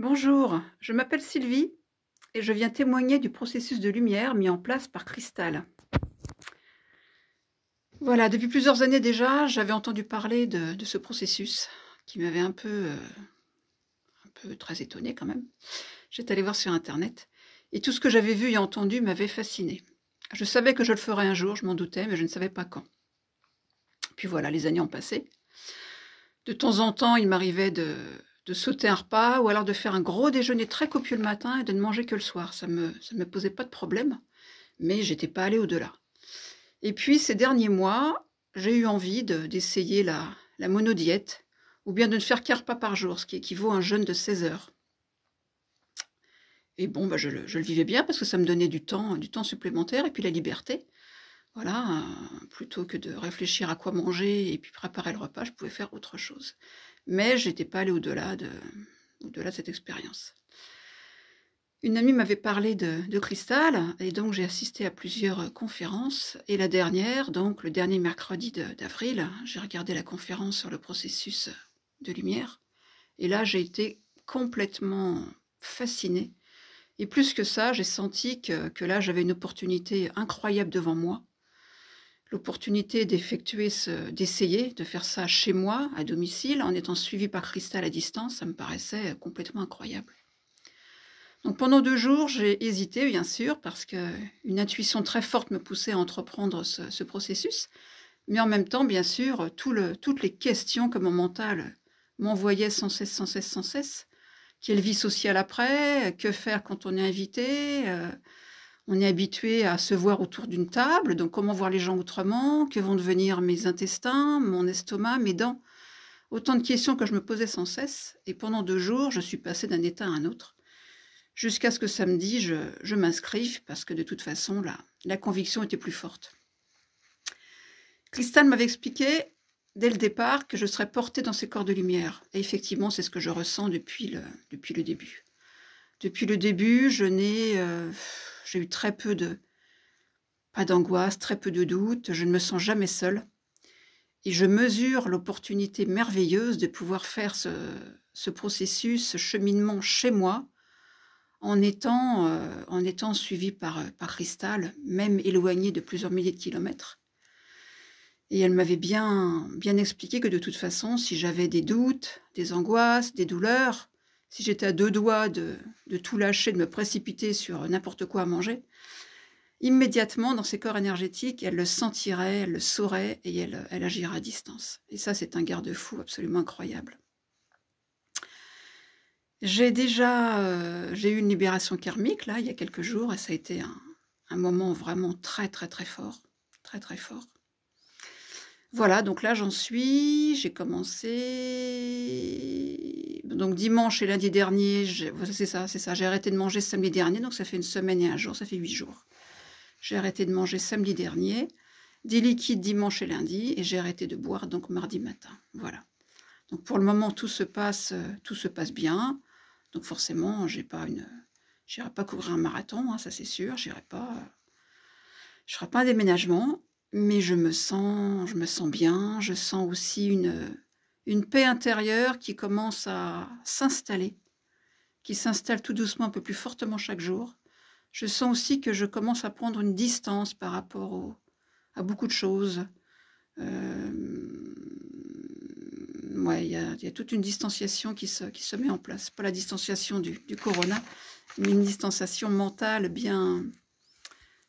Bonjour, je m'appelle Sylvie et je viens témoigner du processus de lumière mis en place par Cristal. Voilà, depuis plusieurs années déjà, j'avais entendu parler de, ce processus qui m'avait un peu, euh, un peu très étonnée quand même. J'étais allée voir sur Internet et tout ce que j'avais vu et entendu m'avait fascinée. Je savais que je le ferais un jour, je m'en doutais, mais je ne savais pas quand. Puis voilà, les années ont passé. De temps en temps, il m'arrivait de, de sauter un repas ou alors de faire un gros déjeuner très copieux le matin et de ne manger que le soir. Ça me, ça me posait pas de problème, mais j'étais pas allée au-delà. Et puis ces derniers mois, j'ai eu envie d'essayer la, monodiète ou bien de ne faire qu'un repas par jour, ce qui équivaut à un jeûne de 16 heures. Et bon, bah, je, le, je, le, vivais bien parce que ça me donnait du temps, du temps supplémentaire et puis la liberté. Voilà, euh, plutôt que de réfléchir à quoi manger et puis préparer le repas, je pouvais faire autre chose mais j'étais pas allée au-delà de, cette expérience. Une amie m'avait parlé de, cristal et donc j'ai assisté à plusieurs conférences et la dernière, donc le dernier mercredi d'avril, j'ai regardé la conférence sur le processus de lumière et là j'ai été complètement fascinée et plus que ça j'ai senti que là j'avais une opportunité incroyable devant moi l'opportunité d'effectuer ce, d'essayer de faire ça chez moi, à domicile, en étant suivi par Cristal à distance, ça me paraissait complètement incroyable. Donc pendant deux jours, j'ai hésité, bien sûr, parce qu'une intuition très forte me poussait à entreprendre ce, processus, mais en même temps, bien sûr, tout le, toutes les questions que mon mental m'envoyait sans cesse, sans cesse, sans cesse. Quelle vie sociale après Que faire quand on est invité euh, on est habitué à se voir autour d'une table, donc comment voir les gens autrement Que vont devenir mes intestins, mon estomac, mes dents Autant de questions que je me posais sans cesse, et pendant deux jours, je suis passée d'un état à un autre, jusqu'à ce que samedi, je, m'inscrive, parce que de toute façon, la, la conviction était plus forte. Cristal m'avait expliqué dès le départ que je serais portée dans ces corps de lumière, et effectivement, c'est ce que je ressens depuis le, depuis le début. Depuis le début, je n'ai... Euh, j'ai eu très peu de... pas d'angoisse, très peu de doutes, je ne me sens jamais seule. Et je mesure l'opportunité merveilleuse de pouvoir faire ce, processus, ce cheminement chez moi, en étant, euh, en étant suivi par, par Cristal, même éloignée de plusieurs milliers de kilomètres. Et elle m'avait bien, bien expliqué que de toute façon, si j'avais des doutes, des angoisses, des douleurs, si j'étais à deux doigts de, tout lâcher, de me précipiter sur n'importe quoi à manger, immédiatement dans ses corps énergétiques, elle le sentirait, elle le saurait et elle, agirait à distance. Et ça, c'est un garde-fou absolument incroyable. J'ai déjà euh, j'ai eu une libération karmique là il y a quelques jours et ça a été un, un moment vraiment très très très fort, très très fort. Voilà, donc là j'en suis, j'ai commencé. Donc dimanche et lundi dernier, c'est ça, c'est ça, j'ai arrêté de manger samedi dernier, donc ça fait une semaine et un jour, ça fait huit jours. J'ai arrêté de manger samedi dernier, des liquides dimanche et lundi, et j'ai arrêté de boire donc mardi matin. Voilà. Donc pour le moment tout se passe, euh, tout se passe bien. Donc forcément, j'ai pas une, j'irai pas courir un marathon, hein, ça c'est sûr, j'irai pas, euh, je ferai pas un déménagement, mais je me sens, je me sens bien, je sens aussi une, une paix intérieure qui commence à s'installer, qui s'installe tout doucement, un peu plus fortement chaque jour. Je sens aussi que je commence à prendre une distance par rapport à beaucoup de choses. Euh, il y, a, y, a toute une distanciation qui se, qui se met en place. Pas la distanciation du, du corona, mais une distanciation mentale bien,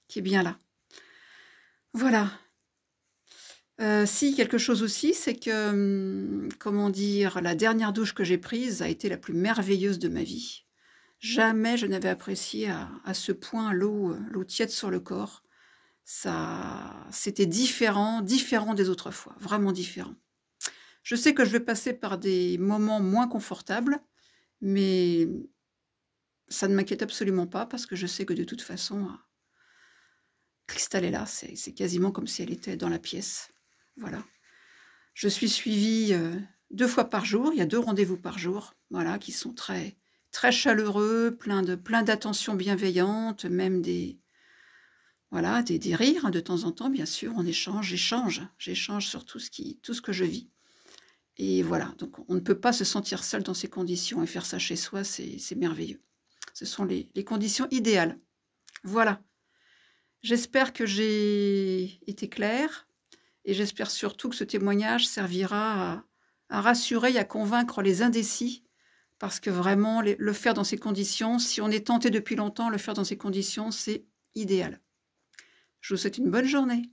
qui est bien là. Voilà. Euh, si, quelque chose aussi, c'est que, hum, comment dire, la dernière douche que j'ai prise a été la plus merveilleuse de ma vie. Jamais je n'avais apprécié à, ce point l'eau, euh, l'eau tiède sur le corps. Ça, c'était différent, différent des autres fois, vraiment différent. Je sais que je vais passer par des moments moins confortables, mais ça ne m'inquiète absolument pas parce que je sais que de toute façon, Cristal est là, c'est quasiment comme si elle était dans la pièce. Voilà. Je suis suivie euh, deux fois par jour, il y a deux rendez-vous par jour, voilà, qui sont très, très chaleureux, plein de plein d'attention bienveillante, même des voilà, des, des rires hein, de temps en temps, bien sûr, on échange, j'échange, j'échange sur tout ce qui tout ce que je vis. Et voilà, donc on ne peut pas se sentir seul dans ces conditions et faire ça chez soi, c'est merveilleux. Ce sont les, les conditions idéales. Voilà. J'espère que j'ai été claire et j'espère surtout que ce témoignage servira à, rassurer et à convaincre les indécis parce que vraiment le faire dans ces conditions, si on est tenté depuis longtemps, le faire dans ces conditions, c'est idéal. Je vous souhaite une bonne journée.